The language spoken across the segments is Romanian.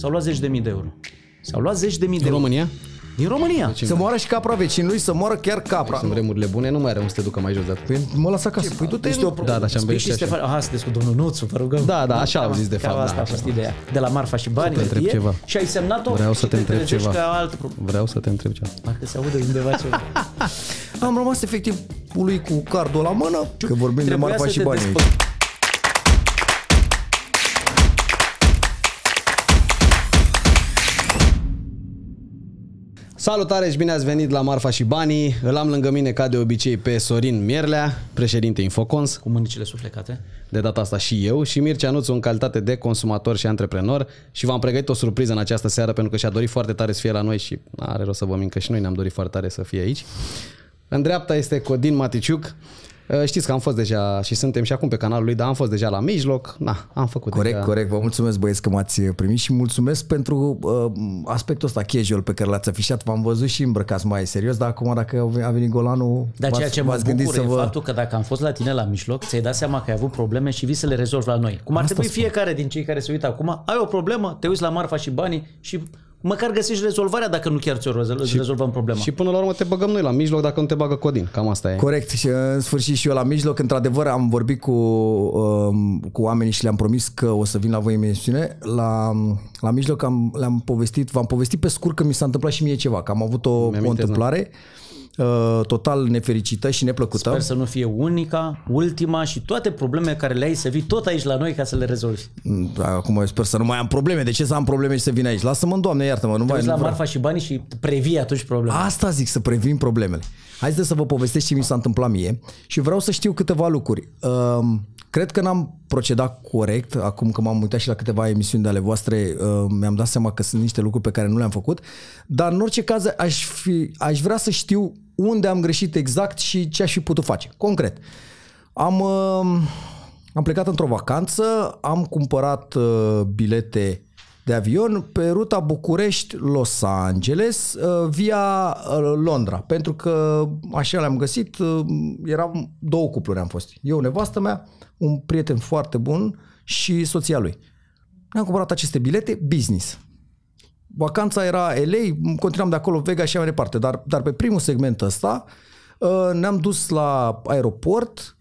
S-au luat zeci de mii de euro. S-au luat zeci de mii de euro. România? Din România. Deci, să moară și capra vecinului, să moară chiar capra. Deci sunt vremurile bune, nu mai are să te ducă mai jos. Dar păi, mă las acasă. păi du-te. Este o da, da, așa am venit și așa. Aha, sunteți cu domnul Nuțu, vă rugăm. Da, da, așa am zis de fapt. Asta a da. fost ideea. De la Marfa și bani. Te întreb ceva. Și ai semnat-o Vreau să te întreb ceva. Vreau să te întreb ceva. Dacă se aude undeva ceva. Am rămas efectiv lui cu cardul la mână, că vorbim de Marfa și bani. Salutare și bine ați venit la Marfa și Banii. Îl am lângă mine, ca de obicei, pe Sorin Mierlea, președinte Infocons. Cu mânicile suflecate. De data asta și eu și Mircea Nuțu în calitate de consumator și antreprenor și v-am pregătit o surpriză în această seară pentru că și-a dorit foarte tare să fie la noi și are rost să vă mincă și noi ne-am dorit foarte tare să fie aici. În dreapta este Codin Maticiuc, Uh, știți că am fost deja și suntem și acum pe canalul lui, dar am fost deja la mijloc. Na, am făcut Corect, deja. corect. Vă mulțumesc băieți că m-ați uh, primit și mulțumesc pentru uh, aspectul ăsta casual pe care l-ați afișat. V-am văzut și îmbrăcați mai serios, dar acum dacă a venit Golanul, dar ceea ce mă gândit să vă... faptul că dacă am fost la tine la mijloc, ți-ai dat seama că ai avut probleme și vii să le rezolvi la noi. Cum ar Asta trebui spune. fiecare din cei care se uită acum, ai o problemă, te uiți la Marfa și banii și măcar găsești rezolvarea dacă nu chiar ți-o rezolvăm problema. Și până la urmă te băgăm noi la mijloc dacă nu te bagă Codin. Cam asta e. Corect. Și în sfârșit și eu la mijloc. Într-adevăr am vorbit cu, um, cu oamenii și le-am promis că o să vin la voi în La, la mijloc am, le-am povestit, v-am povestit pe scurt că mi s-a întâmplat și mie ceva. Că am avut o, o da. întâmplare. Da. Uh, total nefericită și neplăcută. Sper să nu fie unica, ultima și toate problemele care le-ai să vii tot aici la noi ca să le rezolvi. Mm, da, acum eu sper să nu mai am probleme. De ce să am probleme și să vin aici? Lasă-mă, Doamne, iartă-mă. Nu Te mai, la nu Marfa și banii și previi atunci probleme. Asta zic, să previn problemele. Hai să vă povestesc ce mi s-a întâmplat mie și vreau să știu câteva lucruri. Um, cred că n-am procedat corect, acum că m-am uitat și la câteva emisiuni de ale voastre, uh, mi-am dat seama că sunt niște lucruri pe care nu le-am făcut, dar în orice caz aș, fi, aș vrea să știu unde am greșit exact și ce aș fi putut face, concret. Am, um, am plecat într-o vacanță, am cumpărat uh, bilete de avion pe ruta București-Los Angeles uh, via uh, Londra, pentru că așa le-am găsit, uh, eram două cupluri am fost. Eu, nevastă mea, un prieten foarte bun și soția lui. Ne-am cumpărat aceste bilete business. Vacanța era LA, continuam de acolo Vega și mai departe, dar, dar pe primul segment ăsta ne-am dus la aeroport.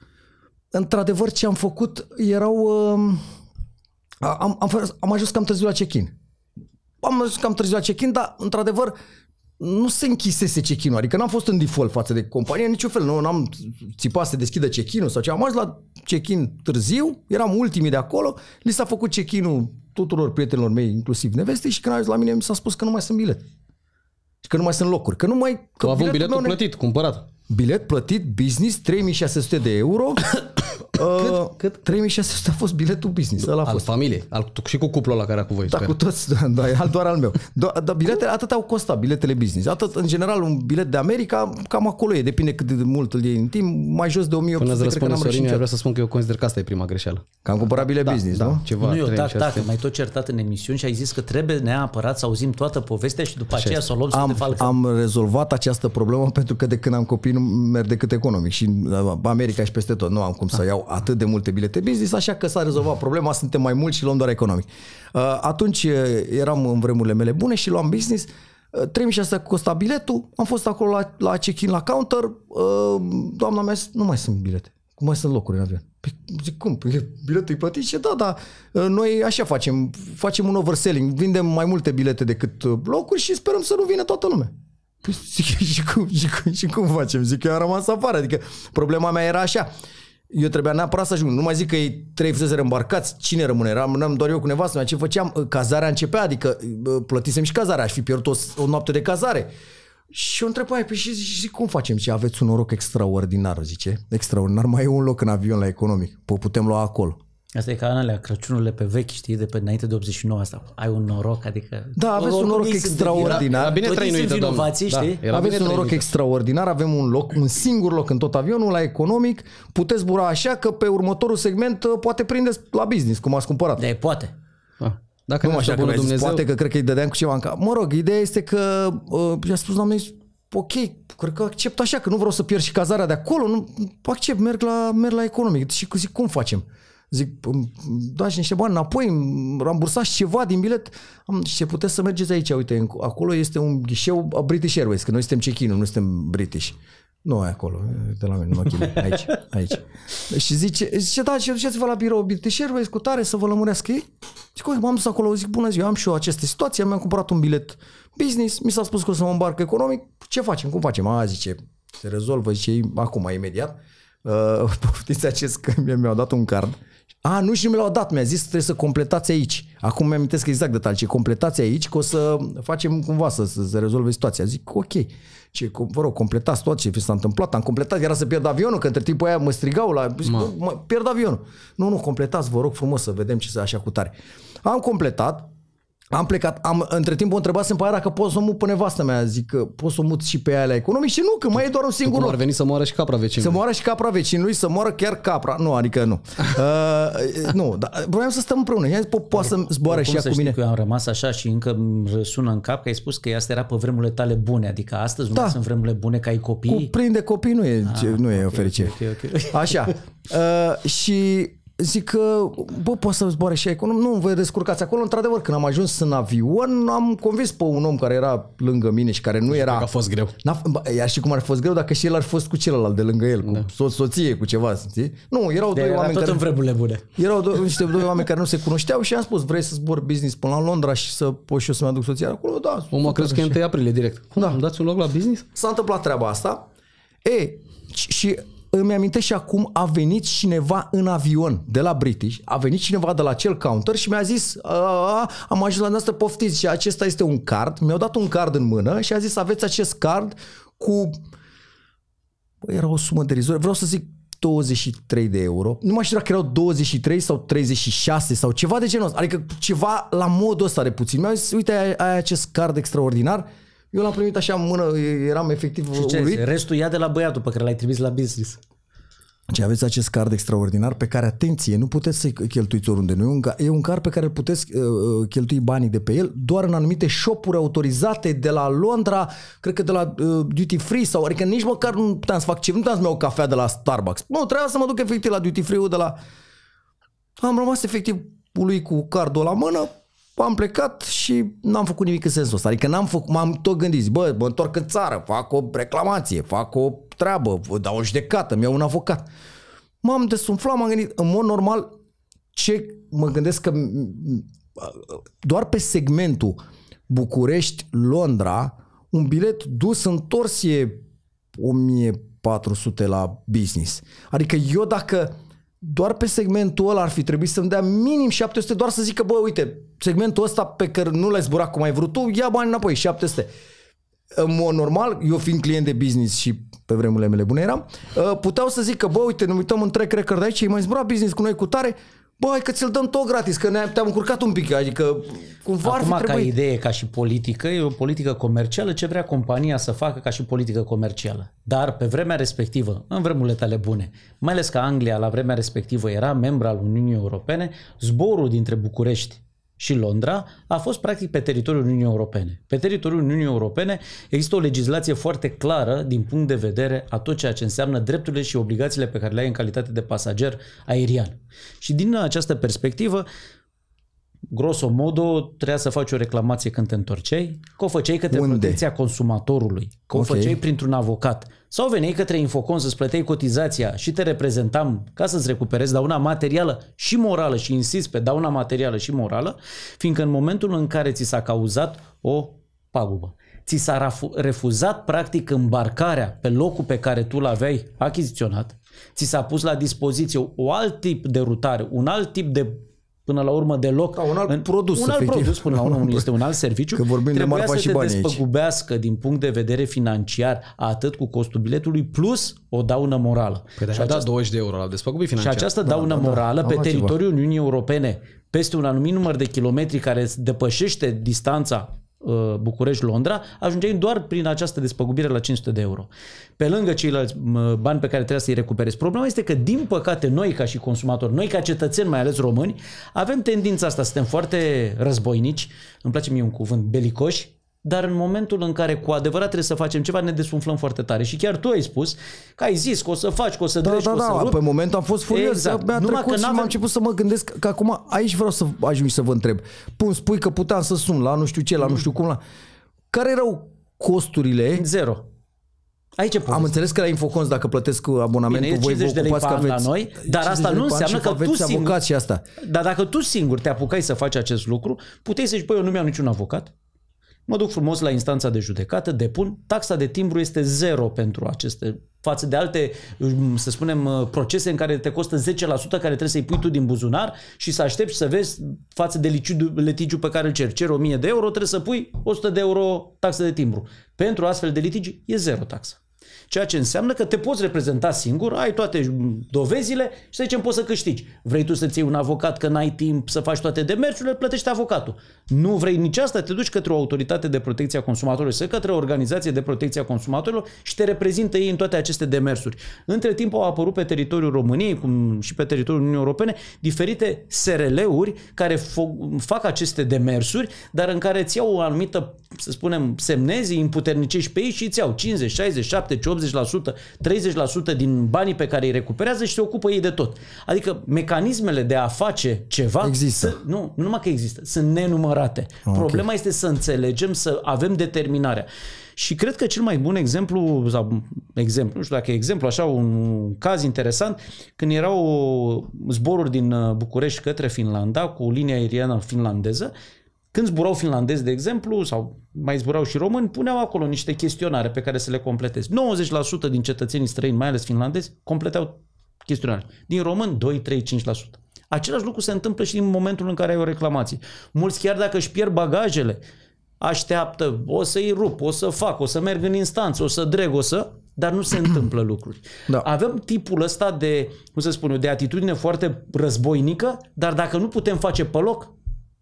Într-adevăr, ce am făcut erau am, am, am ajuns cam târziu la check-in. Am ajuns cam târziu la check-in, dar într-adevăr nu se închisese check-in-ul, adică n-am fost în default față de companie în niciun fel, nu am țipat să deschidă check-in-ul sau ce, am ajuns la check-in târziu, eram ultimii de acolo, li s-a făcut check-in-ul tuturor prietenilor mei, inclusiv nevestei, și când a ajuns la mine mi s-a spus că nu mai sunt bilet. Și că nu mai sunt locuri, că nu mai... Că tu biletul, biletul plătit, ne... cumpărat. Bilet plătit, business, 3600 de euro, Uh, cât, cât? 3600 a fost biletul business. Ăla a al fost. familiei, al, și cu cuplul la care cu voi. Da, sper. cu toți, da, da, al doar al meu. Da, da, biletele, atât au costat biletele business. Atât, în general, un bilet de America, cam acolo e, depinde cât de mult îl iei în timp, mai jos de 1800. Până îți răspunde Sorin, vreau să spun că eu consider că asta e prima greșeală. Că am cumpărat bilet da, business, da, nu? Ceva, nu, eu, Da. tac, mai tot certat în emisiuni și ai zis că trebuie neapărat să auzim toată povestea și după Așa aceea să o luăm am, să Am rezolvat această problemă pentru că de când am copii nu merg decât economic și da, America și peste tot. Nu am cum să ah. iau atât de multe bilete business, așa că s-a rezolvat problema, suntem mai mulți și luăm doar economic. Uh, atunci uh, eram în vremurile mele bune și luam business, 3600 uh, costa biletul, am fost acolo la, la check-in, la counter, doamna mea zis, nu mai sunt bilete, cum mai sunt locuri în avion. Păi, zic, cum? Păi, biletul e plătit? Și da, da, noi așa facem, facem un overselling, vindem mai multe bilete decât locuri și sperăm să nu vină toată lumea. Păi, zic, și cum, și, cum, și cum facem? Zic, eu am rămas afară, adică problema mea era așa. Uh, eu trebuia neapărat să ajung. Nu mai zic că ei trei fuseseră îmbarcați, cine rămâne? Rămâneam doar eu cu nevastă mea. Ce făceam? Ă, cazarea începea, adică ă, plătisem și cazarea. Aș fi pierdut o, o noapte de cazare. Și o întreb pe păi și zic, cum facem? Și aveți un noroc extraordinar, zice. Extraordinar, mai e un loc în avion la economic. Păi putem lua acolo. Asta e ca anele, Crăciunurile pe vechi, știi, de pe înainte de 89 asta. Ai un noroc, adică... Da, aveți un noroc extraordinar. Era, bine trăinuită, vinovații, da, știi? Era aveți un noroc extraordinar, avem un loc, un singur loc în tot avionul, la economic, puteți zbura așa că pe următorul segment uh, poate prindeți la business, cum ați cumpărat. Da, poate. Ah, dacă nu așa că Dumnezeu... poate că cred că îi dădeam cu ceva în cap. Mă rog, ideea este că uh, i-a spus doamne, ok, cred că accept așa, că nu vreau să pierd și cazarea de acolo, nu accept, merg la, merg la economic. Și zic, cum facem? Zic, dați niște bani înapoi, rambursați ceva din bilet. Am, și puteți să mergeți aici, uite, acolo este un ghișeu a British Airways, că noi suntem cechini, nu suntem british. Nu, e acolo, de la mine, nu mă chine, aici, aici. Și zice, zice da, și duceți-vă la birou British Airways cu tare să vă lămurească ei. Zic, oi, m-am dus acolo, zic, bună ziua, am și eu aceste situații, mi-am cumpărat un bilet business, mi s-a spus că o să mă îmbarc economic, ce facem, cum facem? A, zice, se rezolvă, zice, acum, imediat. Uh, poftiți acest că mi-au dat un card a, nu și mi l-au dat, mi-a zis trebuie să completați aici. Acum mi amintesc exact detalii, ce completați aici, că o să facem cumva să, să se rezolve situația. Zic, ok. Ce, vă rog, completați tot ce s-a întâmplat. Am completat, era să pierd avionul, că între timpul aia mă strigau la... Zic, mă, pierd avionul. Nu, nu, completați, vă rog frumos să vedem ce se așa cu tare. Am completat, am plecat, am, între timp o să-mi pare dacă pot să o mut pe nevastă mea, zic că pot să o mut și pe alea economic și nu, că mai e doar un singur Cum ar veni să moară și capra vecinului. Să moară și capra vecinului, să moară chiar capra, nu, adică nu. uh, nu, dar vreau să stăm împreună. i po poate să zboare și ea cu mine. Că eu am rămas așa și încă îmi sună în cap că ai spus că asta era pe vremurile tale bune, adică astăzi nu da. sunt vremurile bune ca ai copii. Cu prinde copii nu e, ah, nu e okay, o fericire. Okay, okay. Așa. Uh, și zic că, bă, poți să zboare și econom? Nu, vă descurcați acolo. Într-adevăr, când am ajuns în avion, am convins pe un om care era lângă mine și care nu deci era... Că a fost greu. N-a, iar și cum ar fi fost greu dacă și el ar fi fost cu celălalt de lângă el, cu da. so- soție, cu ceva, știi? Nu, erau de doi era oameni tot care... în vremurile bune. Erau do- niște doi oameni care nu se cunoșteau și am spus, vrei să zbor business până la Londra și să poți și eu să-mi aduc soția acolo? Da. Om a crezut că e 1 aprilie direct. da. Îmi dați un loc la business? S-a întâmplat treaba asta. E, și îmi amintesc și acum, a venit cineva în avion de la British, a venit cineva de la cel counter și mi-a zis, am ajuns la noastră, poftiți, și acesta este un card, mi-au dat un card în mână și a zis, aveți acest card cu, bă, era o sumă de rizor, vreau să zic 23 de euro. Nu mai știu dacă erau 23 sau 36 sau ceva de genul ăsta. Adică ceva la modul ăsta de puțin. Mi-au zis, uite, ai, ai acest card extraordinar, eu l-am primit așa în mână, eram efectiv Și ce, urit. restul ia de la băiatul pe care l-ai trimis la business. Deci aveți acest card extraordinar pe care, atenție, nu puteți să-i cheltuiți oriunde. Nu e un, e un card pe care puteți uh, uh, cheltui banii de pe el doar în anumite shopuri autorizate de la Londra, cred că de la uh, Duty Free sau, adică nici măcar nu puteam să fac ce, nu puteam să-mi iau cafea de la Starbucks. Nu, trebuia să mă duc efectiv la Duty Free-ul de la... Am rămas efectiv lui cu cardul la mână, am plecat și n-am făcut nimic în sensul ăsta. Adică n-am făcut, m-am tot gândit, zic, bă, mă întorc în țară, fac o reclamație, fac o treabă, dau o judecată, mi au un avocat. M-am desumflat, m-am gândit, în mod normal, ce mă gândesc că doar pe segmentul București-Londra, un bilet dus întors e 1400 la business. Adică eu dacă doar pe segmentul ăla ar fi trebuit să-mi dea minim 700 doar să zică, bă, uite, segmentul ăsta pe care nu l-ai zburat cum ai vrut tu, ia bani înapoi, 700. În mod normal, eu fiind client de business și pe vremurile mele bune eram, uh, puteau să zic că, bă, uite, ne uităm în trei record aici, ai mai zburat business cu noi cu tare, Băi, că ți-l dăm tot gratis, că ne-am, te-am încurcat un pic, adică cumva Acum, ar fi trebuit... ca idee, ca și politică, e o politică comercială, ce vrea compania să facă ca și politică comercială. Dar pe vremea respectivă, în vremurile tale bune, mai ales că Anglia la vremea respectivă era membra al Uniunii Europene, zborul dintre București și Londra a fost practic pe teritoriul Uniunii Europene. Pe teritoriul Uniunii Europene există o legislație foarte clară din punct de vedere a tot ceea ce înseamnă drepturile și obligațiile pe care le ai în calitate de pasager aerian. Și din această perspectivă, grosomodo, trebuia să faci o reclamație când te întorceai, că o făceai către Unde? protecția consumatorului, că o okay. făceai printr-un avocat. Sau veneai către Infocon să-ți plăteai cotizația și te reprezentam ca să-ți recuperezi dauna materială și morală și insist pe dauna materială și morală, fiindcă în momentul în care ți s-a cauzat o pagubă, ți s-a refuzat practic îmbarcarea pe locul pe care tu l-aveai achiziționat, ți s-a pus la dispoziție un alt tip de rutare, un alt tip de până la urmă deloc. Da, un alt în, produs, Un alt efectiv. produs, până la urmă, un, este un alt serviciu. Că vorbim de marfa și bani despăgubească aici. din punct de vedere financiar atât cu costul biletului, plus o daună morală. Păi și dat 20 de euro la despăgubi financiar. Și această da, daună da, da, morală da, pe teritoriul Uniunii Europene, peste un anumit număr de kilometri care depășește distanța Uh, București-Londra, ajungeai doar prin această despăgubire la 500 de euro. Pe lângă ceilalți bani pe care trebuie să-i recuperezi. Problema este că, din păcate, noi ca și consumatori, noi ca cetățeni, mai ales români, avem tendința asta, suntem foarte războinici, îmi place mie un cuvânt, belicoși, dar în momentul în care cu adevărat trebuie să facem ceva, ne desumflăm foarte tare. Și chiar tu ai spus că ai zis că o să faci, că o să da, treci, da, că o da, să da, rup. pe moment am fost furios, exact. mi-a Numai trecut că și am început să mă gândesc că acum aici vreau să ajung să vă întreb. Pun, spui că puteam să sun la nu știu ce, la nu știu cum, la... Care erau costurile? Zero. Aici e Am înțeles că la Infoconz dacă plătesc abonamentul Bine, voi vă ocupați că aveți la noi, dar asta nu înseamnă că tu singur și asta. Dar dacă tu singur te apucai să faci acest lucru, puteai să zici, băi, eu nu mi-am niciun avocat, Mă duc frumos la instanța de judecată, depun, taxa de timbru este zero pentru aceste, față de alte, mm, să spunem, uh, procese în care te costă 10% care trebuie să-i pui tu din buzunar și să aștepți să vezi față de litigiu, pe care îl cer, cer 1000 de euro, trebuie să pui 100 de euro taxă de timbru. Pentru astfel de litigi e zero taxa. Ceea ce înseamnă că te poți reprezenta singur, ai toate dovezile și să zicem poți să câștigi. Vrei tu să-ți iei un avocat că n-ai timp să faci toate demersurile, plătește avocatul. Nu vrei nici asta, te duci către o autoritate de protecție a consumatorilor sau către o organizație de protecție a consumatorilor și te reprezintă ei în toate aceste demersuri. Între timp au apărut pe teritoriul României, cum și pe teritoriul Uniunii Europene, diferite SRL-uri care fac aceste demersuri, dar în care îți iau o anumită să spunem, semnezi, îi împuternicești pe ei și îți iau 50, 60, 70, 80%, 30% din banii pe care îi recuperează și se ocupă ei de tot. Adică mecanismele de a face ceva există. Să, nu, numai că există, sunt nenumărate. Ah, okay. Problema este să înțelegem, să avem determinarea. Și cred că cel mai bun exemplu, sau exemplu, nu știu dacă e exemplu, așa un caz interesant, când erau zboruri din uh, București către Finlanda cu linia aeriană finlandeză, când zburau finlandezi, de exemplu, sau mai zburau și români, puneau acolo niște chestionare pe care să le completezi. 90% din cetățenii străini, mai ales finlandezi, completeau chestionare. Din român, 2, 3, 5%. Același lucru se întâmplă și în momentul în care ai o reclamație. Mulți chiar dacă își pierd bagajele, așteaptă, o să-i rup, o să fac, o să merg în instanță, o să dreg, o să... Dar nu se întâmplă lucruri. Da. Avem tipul ăsta de, cum să spun eu, de atitudine foarte războinică, dar dacă nu putem face pe loc,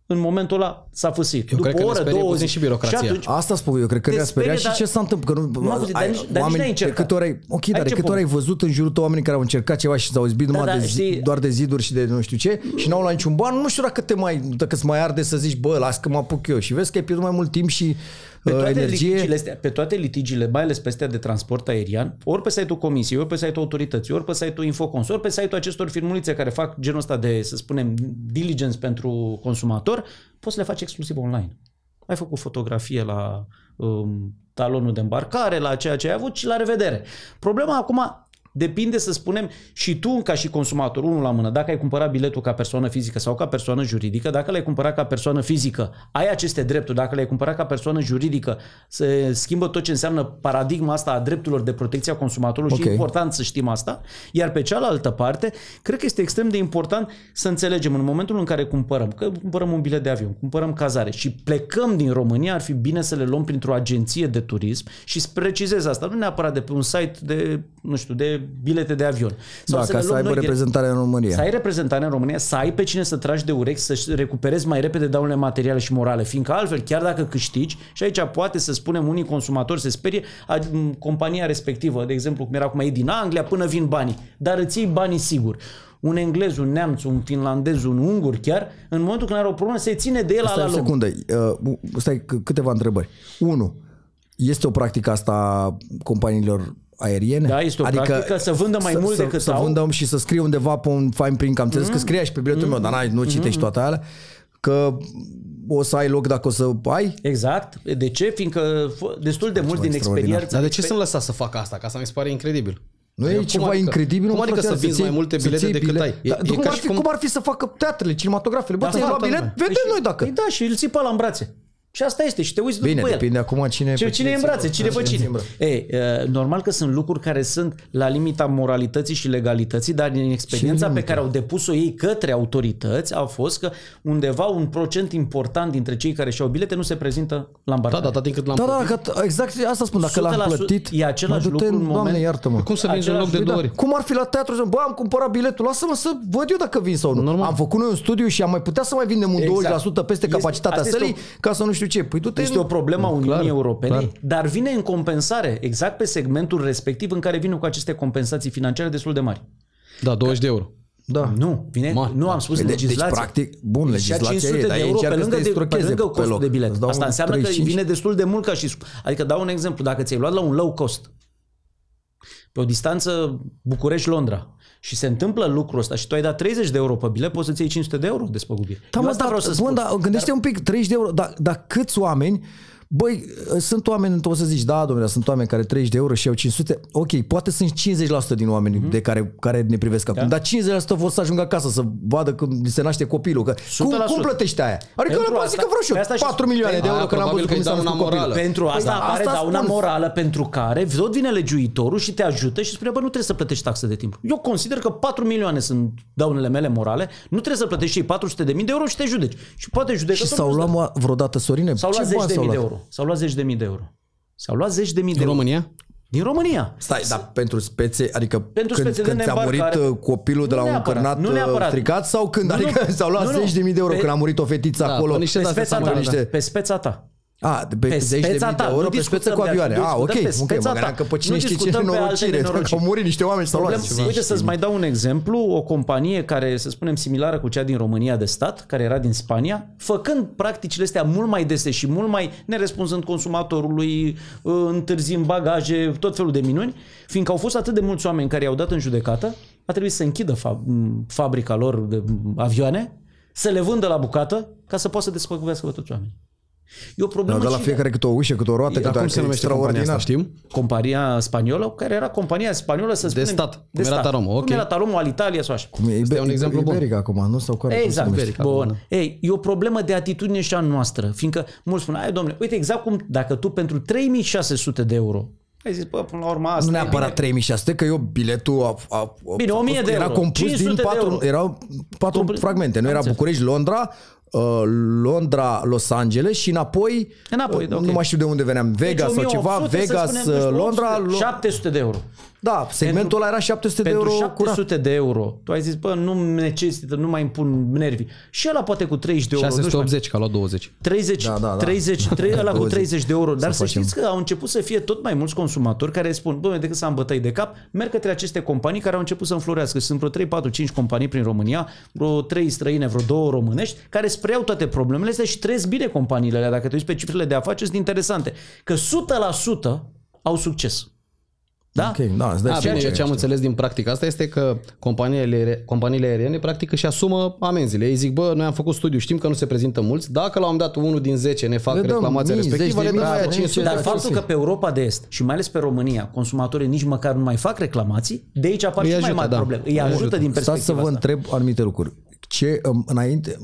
în momentul ăla s-a fusit. Eu După cred că o oră, două zi. și birocrația. Și atunci, Asta spun eu, cred că ne-a speriat dar... și ce s-a întâmplat. nu, nu dar, ai, dar oameni, nici câte ori ai, ok, dar de câte ori ai văzut în jurul tău oamenii care au încercat ceva și s-au izbit da, numai da, de, știi... doar de ziduri și de nu știu ce și n-au luat niciun ban, nu știu dacă te mai, dacă mai arde să zici, bă, las că mă apuc eu și vezi că ai pierdut mai mult timp și pe toate, energie. Litigiile astea, pe toate litigiile, mai ales pe astea de transport aerian, ori pe site-ul comisiei, ori pe site-ul autorității, ori pe site-ul Infocons, ori pe site-ul acestor firmulițe care fac genul ăsta de, să spunem, diligence pentru consumator, poți să le faci exclusiv online. Ai făcut fotografie la um, talonul de îmbarcare, la ceea ce ai avut și la revedere. Problema acum depinde, să spunem, și tu ca și consumator, unul la mână, dacă ai cumpărat biletul ca persoană fizică sau ca persoană juridică, dacă l-ai cumpărat ca persoană fizică, ai aceste drepturi, dacă l-ai cumpărat ca persoană juridică, se schimbă tot ce înseamnă paradigma asta a drepturilor de protecție a consumatorului okay. și e important să știm asta. Iar pe cealaltă parte, cred că este extrem de important să înțelegem în momentul în care cumpărăm, că cumpărăm un bilet de avion, cumpărăm cazare și plecăm din România, ar fi bine să le luăm printr-o agenție de turism și să precizez asta, nu neapărat de pe un site de, nu știu, de bilete de avion. Sau da, să ca să aibă reprezentare în România. Să ai reprezentare în România, să ai pe cine să tragi de urechi, să recuperezi mai repede daunele materiale și morale, fiindcă altfel, chiar dacă câștigi, și aici poate să spunem unii consumatori se sperie, a, compania respectivă, de exemplu, cum era acum ei din Anglia, până vin banii, dar îți iei banii sigur un englez, un neamț, un finlandez, un ungur chiar, în momentul când are o problemă, se ține de el stai la secundă, uh, stai câteva întrebări. Unu. Este o practică asta companiilor aeriene. Da, este o adică practică să vândă mai să, mult să, decât să au. vândă și să scrie undeva pe un fine print, că am înțeles mm. că mhm. scria și pe biletul mm. meu, dar nu mhm. citești mm. toate alea, că o să ai loc dacă o să ai. Exact. De ce? Fiindcă destul de mult din experiență. Dar de ce sunt lăsat să fac asta? Că asta mi se pare incredibil. Nu e adică ceva adică, incredibil? Cum adică să vinzi mai multe bilete decât bilet. ai? E, da, e cum, ar fi, cum... cum ar fi să facă teatrele, cinematografele? Bă, da, ți-ai luat exact, bilet? Da. Vedem deci noi dacă. Păi da, și îl ții pe la în brațe. Și asta este și te uiți Bine, după el. depinde acum cine, cine, cine în brațe, cine pe cine. Ei, normal că sunt lucruri care sunt la limita moralității și legalității, dar din experiența pe care au depus-o ei către autorități a fost că undeva un procent important dintre cei care și-au bilete nu se prezintă la da, îmbarcare. Da, da, da, cât l-am da, da plătit. da, că, exact asta spun, dacă l-am plătit, e același lucru în moment. Doamne, iartă-mă. Cum să vinzi în loc de două ori? Cum ar fi la teatru? Bă, am cumpărat biletul, lasă-mă să văd eu dacă vin sau nu. Normal. Am făcut noi un studiu și am mai putea să mai vindem un exact. 20% peste capacitatea sălii ca să nu știu ce. Păi du Este o problemă a Uniunii clar, Europene, clar. dar vine în compensare, exact pe segmentul respectiv în care vin cu aceste compensații financiare destul de mari. Da, 20 de euro. Da. Nu, vine, Ma, nu am spus păi, legislație. Deci, deci practic, bun, deci, legislația 500 e, de euro pe lângă, de, pe lângă costul pe loc. de bilet. Asta înseamnă 35. că vine destul de mult ca și... Adică dau un exemplu, dacă ți-ai luat la un low cost, pe o distanță București-Londra și se întâmplă lucrul ăsta și tu ai dat 30 de euro pe bilet, poți să-ți iei 500 de euro spăgubire. Da, mă, asta dar, vreau să bun, spun. Dar gândește dar... un pic, 30 de euro, dar, da câți oameni Băi, sunt oameni, o să zici, da, domnule, sunt oameni care 30 de euro și au 500. Ok, poate sunt 50% din oameni mm-hmm. de care, care ne privesc acum, da. dar 50% vor să ajungă acasă să vadă când se naște copilul. Că, cum, cum plătești aia? Adică nu poate că vreau și eu. 4 milioane păi, de euro da, că n-am văzut cum s-a una morală. Pentru păi asta da, apare asta dauna morală pentru care tot vine legiuitorul și te ajută și spune, bă, nu trebuie să plătești taxe de timp. Eu consider că 4 milioane sunt daunele mele morale, nu trebuie să plătești și 400 de mii de euro și te judeci. Și poate judecătorul... Și s-au luat vreodată, Sorine? S-au luat 10 de mii de euro. S-au luat zeci de mii de euro. S-au luat zeci de mii de euro. România? Din România. Stai, dar pentru spețe, adică pentru când, spețe când ți-a murit uh, copilul de la un cărnat uh, stricat sau când? Nu, adică nu, s-au luat nu, zeci de mii de euro pe, când a murit o fetiță da, acolo. Pe, niște pe, speța ta, da. pe speța ta. A, pe, pe 10 de mii de euro pe cu avioane. A, ok, pe ok, mă gândeam că pe cine nu știe ce norocire, că au murit niște oameni s-au luat Uite să-ți mai dau un exemplu, o companie care, să spunem, similară cu cea din România de stat, care era din Spania, făcând practicile astea mult mai dese și mult mai nerespunzând consumatorului, ă, întârzind bagaje, tot felul de minuni, fiindcă au fost atât de mulți oameni care i-au dat în judecată, a trebuit să închidă fabrica lor de avioane, să le vândă la bucată, ca să poată să despăgubească pe toți oamenii. E o problemă. Da, dar la fiecare câte o ușă, câte o roată, câte cum se numește compania asta, știm? Compania spaniolă, care era compania spaniolă, să spunem. De stat. De cum stat. era Taromo, ok. Cum era Taromo al Italiei sau așa. Cum e, Iber, un exemplu bun. acum, nu? stau care exact. Iberica, bun. Ei, e o problemă de atitudine și a noastră, fiindcă mulți spun, ai domnule, uite exact cum dacă tu pentru 3600 de euro ai zis, bă, până la urmă asta Nu neapărat 3600, că eu biletul a, a, a Bine, 1000 de era euro, compus din patru, erau patru Compl- fragmente. Nu era București, Londra, Uh, Londra, Los Angeles și înapoi, înapoi uh, da, okay. nu mai știu de unde veneam, deci Vegas deci 1800, sau ceva, Vegas, spunem, uh, Londra. 700 de euro. Da, segmentul pentru, ăla era 700 de euro. 700 curat. de euro. Tu ai zis, bă, nu necesită, nu mai impun nervi. Și ăla poate cu 30 de euro. 680, că a luat 20. 30, da, da, da. 30, 3, ăla cu 30 de euro. Dar să, să știți că au început să fie tot mai mulți consumatori care spun, bă, decât să am bătăi de cap, merg către aceste companii care au început să înflorească. Sunt vreo 3, 4, 5 companii prin România, vreo 3 străine, vreo 2 românești, care spreau toate problemele astea și trăiesc bine companiile alea. Dacă te uiți pe cifrele de afaceri, sunt interesante. Că 100% au succes. Da? Ok, da, îți bine, ce, ce am înțeles din practica asta este că companiile, companiile aeriene practic și asumă amenziile. Ei zic, bă, noi am făcut studiu, știm că nu se prezintă mulți, dacă la un dat unul din 10 ne fac le reclamația respectivă, le dăm aia 500. Dar faptul că pe Europa de Est și mai ales pe România, consumatorii nici măcar nu mai fac reclamații, de aici apar și mai mari da. probleme. Îi ajută, ajută din perspectiva Stați să vă asta. întreb anumite lucruri ce um, înainte,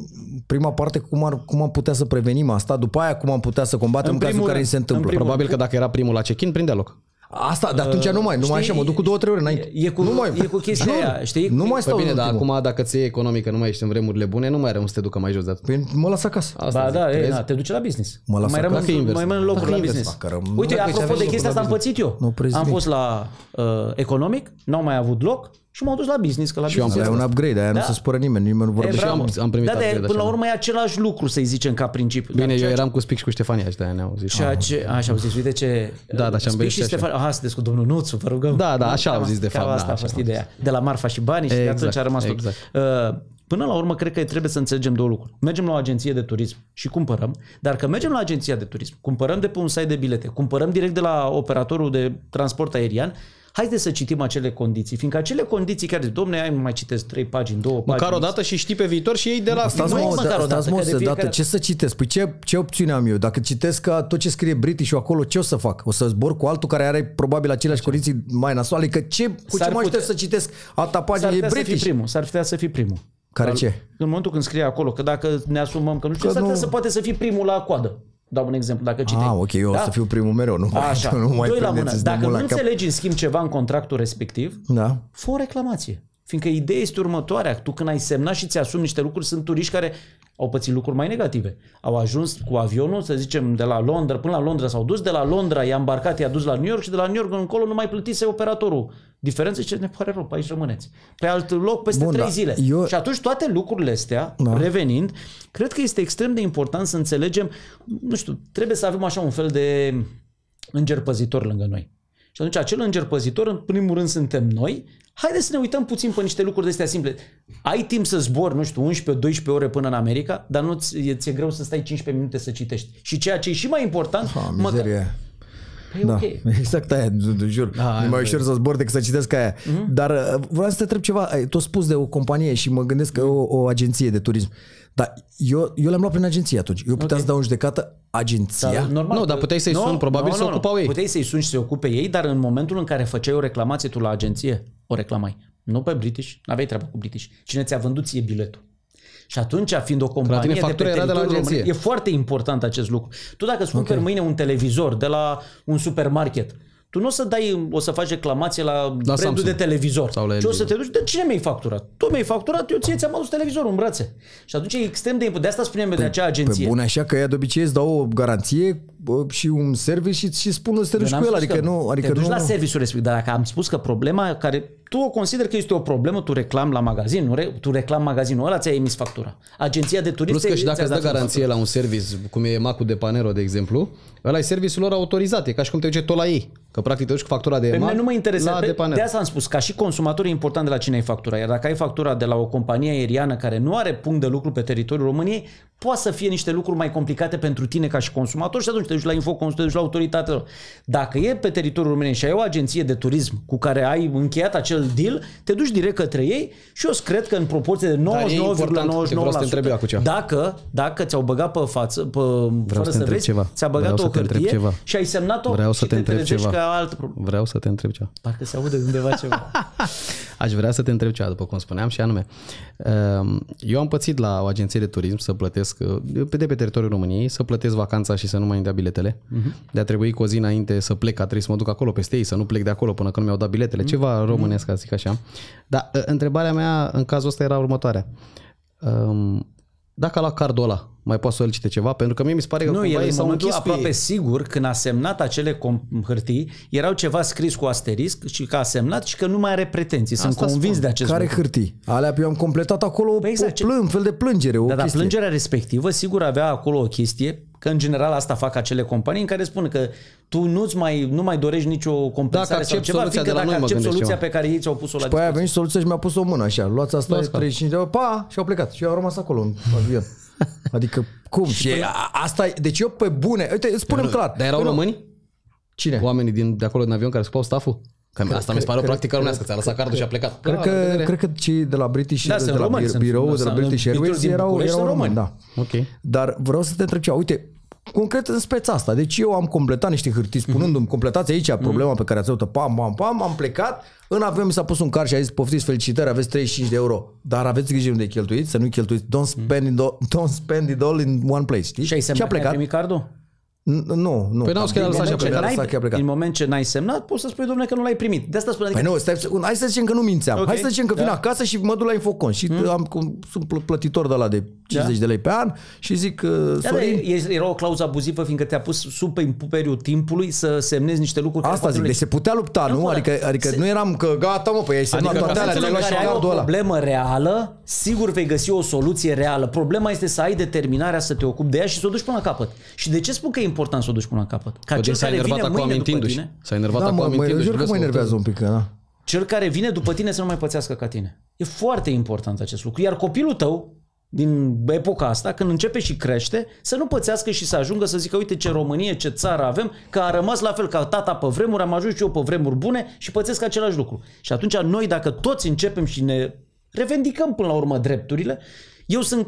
prima parte, cum, ar, cum am putea să prevenim asta, după aia cum am putea să combatem în, în cazul rând, care îi se întâmplă. Probabil rând. că dacă era primul la check-in, prindea loc. Asta, de atunci nu mai, nu mai așa, mă duc cu două, trei ore înainte. E cu, nu mai, e cu chestia Jur, aia, știi? Nu mai păi stau bine, dar acum dacă ți e economică, nu mai ești în vremurile bune, nu mai are să te ducă mai jos Dar... Păi mă las acasă. Asta ba, zic, da, e, da, te duce la business. Mă las mai rămân, invers, mai rămân în locul la business. Uite, apropo de chestia asta am pățit eu. Am fost la uh, economic, n-au mai avut loc, și m-au dus la business, că la și business. Și am un upgrade, aia da. nu se spără nimeni, nimeni nu vorbește. Am, am primit da, de, până la urmă e același lucru, să zicem, ca principiu. Bine, eu eram ce... cu Spic și cu Ștefania, de-aia ne-au zis. ce, așa au zis, uite ce... Da, da, și am și Ștefania, aha, sunteți cu domnul Nuțu, vă rugăm. Da, da, așa au zis de fapt. asta a da, fost ideea. De la Marfa și banii și de atunci exact, a rămas tot. Exact. Uh, până la urmă, cred că trebuie să înțelegem două lucruri. Mergem la o agenție de turism și cumpărăm, dar că mergem la agenția de turism, cumpărăm de pe un site de bilete, cumpărăm direct de la operatorul de transport aerian, Haideți să citim acele condiții, fiindcă acele condiții care, domne, ai mai citesc trei pagini, două măcar pagini. Măcar o dată și știi pe viitor și ei de la da, Stați mă, măcar o dată, mă, fiecare... ce să citesc? Păi ce, ce opțiune am eu? Dacă citesc că tot ce scrie British acolo, ce o să fac? O să zbor cu altul care are probabil aceleași condiții mai nasoale? Că ce, cu ce mă să citesc alta pagină? E British. Să primul, s-ar putea să fii primul. Care ce? În momentul când scrie acolo, că dacă ne asumăm că nu știu, că s-ar nu... să poate să fii primul la coadă dau un exemplu, dacă citești. Ah, ok, eu da? o să da. fiu primul mereu, nu, Așa. nu mai Doi la mână. Dacă nu înțelegi, în schimb, ceva în contractul respectiv, da. fă o reclamație. Fiindcă ideea este următoarea. Tu când ai semnat și ți-asumi niște lucruri, sunt turiști care au pățit lucruri mai negative. Au ajuns cu avionul, să zicem, de la Londra până la Londra s-au dus, de la Londra i-a îmbarcat, i-a dus la New York și de la New York încolo nu mai plătise operatorul diferență ce ne pare rău, aici rămâneți. Pe alt loc peste Bun, 3 da. zile. Eu... Și atunci toate lucrurile astea, da. revenind, cred că este extrem de important să înțelegem, nu știu, trebuie să avem așa un fel de înger păzitor lângă noi. Și atunci acel înger păzitor, în primul rând, suntem noi. Haideți să ne uităm puțin pe niște lucruri de astea simple. Ai timp să zbori, nu știu, 11-12 ore până în America, dar nu ți-e, ți greu să stai 15 minute să citești. Și ceea ce e și mai important, ha, măcar, Păi da, okay. exact aia, de jur. Da, mai ușor să zbor decât să citesc aia. Mm-hmm. Dar uh, vreau să te întreb ceva. Ai tot spus de o companie și mă gândesc că o, o agenție de turism. Dar eu, eu le-am luat prin agenție atunci. Eu puteam okay. să dau în judecată agenția. Da, normal, nu, dar puteai să-i no, sun, probabil no, no, se ocupau no. ei. Puteai să-i suni și se ocupe ei, dar în momentul în care făceai o reclamație tu la agenție, o reclamai. Nu pe British, n-aveai treabă cu British. Cine ți-a vândut ție biletul? Și atunci, fiind o companie de pe era de la agenție. e foarte important acest lucru. Tu dacă îți cumperi okay. mâine un televizor de la un supermarket, tu nu o să dai, o să faci reclamație la, la brandul Samsung. de televizor. Sau la ce o să te duci, de cine mi-ai facturat? Tu mi-ai facturat, eu ție ți-am adus televizorul în brațe. Și atunci e extrem de important. De asta spunem pe, de păi, acea păi agenție. Pe bune, așa că ea de obicei îți dau o garanție și un service și, și spun să te duci cu el. Adică nu, adică te duci nu, la serviciul respectiv, dar dacă am spus că problema care tu consider că este o problemă, tu reclam la magazin, nu re, tu reclam magazinul ăla, ți-a emis factura. Agenția de turism. Plus că și dacă îți dă garanție factura. la un service, cum e Macul de Panero, de exemplu, ăla e serviciul lor autorizat, e ca și cum te duce tot la ei. Că practic te duci cu factura de pe nu mă interesează. de, de asta am spus, ca și consumator e important de la cine ai factura. Iar dacă ai factura de la o companie aeriană care nu are punct de lucru pe teritoriul României, poate să fie niște lucruri mai complicate pentru tine ca și consumator și atunci te duci la Infocons, te duci la autoritate. Dacă e pe teritoriul României și ai o agenție de turism cu care ai încheiat acel acel deal, te duci direct către ei și eu cred că în proporție de 99,99% dacă, dacă ți-au băgat pe față, pe, Vreau fără să, să vezi, ceva. ți-a băgat Vreau o hârtie ceva. și ai semnat-o Vreau să te, te întreb ceva. Alt... Vreau să te întreb ceva. Parcă se aude undeva ceva. Aș vrea să te întreb ceva, după cum spuneam, și anume, ehm, eu am pățit la o agenție de turism să plătesc, eh, de pe teritoriul României, să plătesc vacanța și să nu mai îmi dea biletele, uh-huh. de a trebui cu o zi înainte să plec, a trebuit să mă duc acolo peste ei, să nu plec de acolo până când mi-au dat biletele, uh-huh. ceva mhm. românesc, ca zic așa. Dar eh, întrebarea mea în cazul ăsta era următoarea. Ehm, dacă la cardul ăla mai poate solicite ceva, pentru că mie mi se pare că nu, el, în s-au momentul aproape ei. sigur când a semnat acele hârtii, erau ceva scris cu asterisc și că a semnat și că nu mai are pretenții. Sunt Asta convins spun. de acest Care lucru. hârtii? Alea eu am completat acolo păi exact, o fel de plângere, o da, da chestie. da, plângerea respectivă sigur avea acolo o chestie Că în general asta fac acele companii în care spun că tu nu-ți mai, nu mai dorești nicio compensare dacă sau ceva, soluția de la dacă noi, accept soluția ceva. pe care ei ți-au pus-o la dispoziție. Păi a venit soluția și mi-a pus o mână așa, luați asta, Luați 35 de pa, și au plecat. Și eu rămas acolo în avion. Adică cum? Și până... asta, deci eu pe bune, uite, spunem clar. Dar erau români? Cine? Oamenii din, de acolo din avion care scopau staful? Că cred, asta mi se pare o practică românească, ți-a lăsat cardul și a plecat. Cred da, că, cred că cei de la British, da, de, la romani, birou, de la British Airways erau, erau români, da. Ok. Dar vreau să te întreb ceva, uite, concret în speța asta. Deci eu am completat niște hârtii mhm. spunându-mi, completați aici mhm. problema pe care ați avut-o, pam, pam, pam, am plecat, în avion mi s-a pus un car și a zis, poftiți, felicitări, aveți 35 de euro, dar aveți grijă unde cheltuiți, să nu cheltuiți, don't mhm. spend, it all, don't spend it all in one place, știi? Și, ai și a plecat. Ai cardul? Nu, nu. Păi nu, că chiar lăsat și a plecat. În moment ce n-ai semnat, poți să spui, domnule, că nu l-ai primit. De asta spune. Adică... Păi nu, stai Hai să zicem că nu mințeam. Okay. Hai să zicem că vin da. acasă și mă duc la Infocon. Și mm. am, sunt plătitor de la de 50 da. de lei pe an și zic că uh, da, da, Sorin... Da, era o clauză abuzivă, fiindcă te-a pus sub imperiul timpului să semnezi niște lucruri. Asta zic, deci se putea lupta, nu? Adică, adică se... Adică nu eram că gata, mă, păi ai semnat adică toate alea, ai luat și o problemă reală, sigur vei găsi o soluție reală. Problema este să ai determinarea să te ocupi de ea și să o duci până la capăt. Și de ce spun că e important să o duci până la capăt. Ca păi cel care vine acum amintindu-și. Tine, s-a enervat da, acum amintindu-și. Mă, mă enervează un pic, da. Cel care vine după tine să nu mai pățească ca tine. E foarte important acest lucru. Iar copilul tău, din epoca asta, când începe și crește, să nu pățească și să ajungă să zică, uite ce Românie, ce țară avem, că a rămas la fel ca tata pe vremuri, am ajuns și eu pe vremuri bune și pățesc același lucru. Și atunci noi, dacă toți începem și ne revendicăm până la urmă drepturile, eu sunt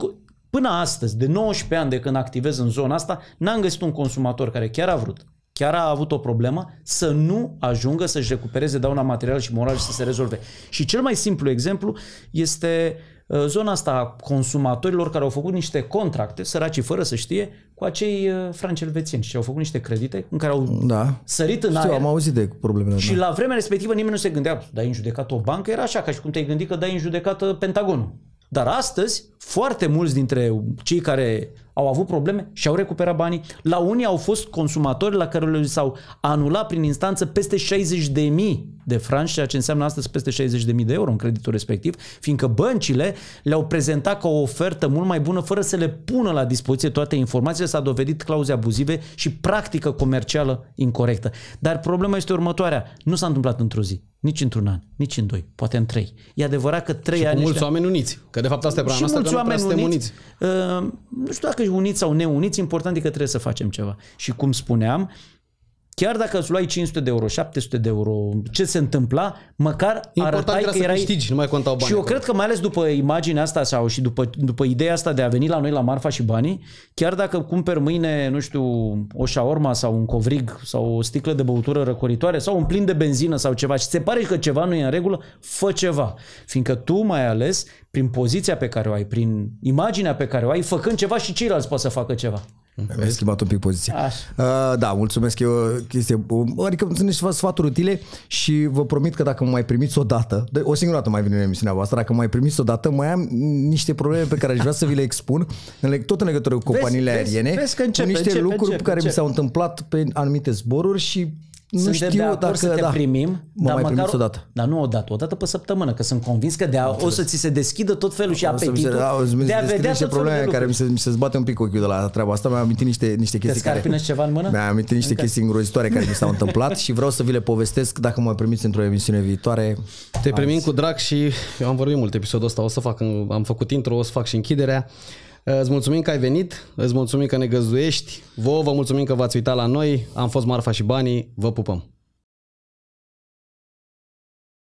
Până astăzi, de 19 ani de când activez în zona asta, n-am găsit un consumator care chiar a vrut, chiar a avut o problemă, să nu ajungă să-și recupereze dauna materială și morală și să se rezolve. Și cel mai simplu exemplu este uh, zona asta a consumatorilor care au făcut niște contracte, săraci fără să știe, cu acei uh, francelvețieni și au făcut niște credite în care au da. sărit în Știu, aer. am auzit de problemele Și da. la vremea respectivă nimeni nu se gândea, dai în judecată o bancă, era așa ca și cum te-ai gândit că dai în judecată uh, Pentagonul. Dar astăzi, foarte mulți dintre cei care au avut probleme și au recuperat banii. La unii au fost consumatori la care le s-au anulat prin instanță peste 60 de mii de franci, ceea ce înseamnă astăzi peste 60 de mii de euro în creditul respectiv, fiindcă băncile le-au prezentat ca o ofertă mult mai bună fără să le pună la dispoziție toate informațiile, s-a dovedit clauze abuzive și practică comercială incorrectă. Dar problema este următoarea, nu s-a întâmplat într-o zi, nici într-un an, nici în doi, poate în trei. E adevărat că trei și ani... mulți ăștia... oameni uniți, că de fapt asta e problema noastră, că nu prea uniți. uniți. Uh, nu știu dacă uniți sau neuniți, important e că trebuie să facem ceva. Și cum spuneam, Chiar dacă îți luai 500 de euro, 700 de euro, ce se întâmpla, măcar Important arătai că să erai... câștigi, nu mai contau bani. Și eu cred că mai ales după imaginea asta sau și după, după ideea asta de a veni la noi la Marfa și banii, chiar dacă cumperi mâine, nu știu, o șaorma sau un covrig sau o sticlă de băutură răcoritoare sau un plin de benzină sau ceva și se pare că ceva nu e în regulă, fă ceva. Fiindcă tu mai ales, prin poziția pe care o ai, prin imaginea pe care o ai, făcând ceva și ceilalți poate să facă ceva. Mi-ai mhm. schimbat un pic poziția. Așa. Uh, da, mulțumesc. Eu, o chestie. Adică sunt niște sfaturi utile și vă promit că dacă mă mai primiți o dată, o singură dată mai vine în emisiunea voastră, dacă mă mai primiți o dată, mai am niște probleme pe care aș vrea să vi le expun, tot în legătură cu companiile aeriene. Vezi, vezi că începe, niște începe, lucruri începe, care începe. mi s-au întâmplat pe anumite zboruri și nu Suntem știu de acord dacă, să te da. primim, mă dar mai măcar, o dată. Dar nu o dată, o dată pe săptămână, că sunt convins că de a, o să ți se deschidă tot felul și apetitul se, da, de a vedea niște probleme care mi se, mi se zbate un pic ochiul de la treaba asta. Mi-am amintit niște, niște chestii te care... ceva în mână? Mi-am amintit niște chestii îngrozitoare care mi s-au întâmplat și vreau să vi le povestesc dacă mă primiți într-o emisiune viitoare. Te primim cu drag și eu am vorbit mult episodul ăsta, o să fac, am făcut intro, o să fac și închiderea. Eh, îți mulțumim că ai venit, îți mulțumim că ne găzduiești. Vouă vă mulțumim că v-ați uitat la noi. Am fost Marfa și Banii, vă pupăm!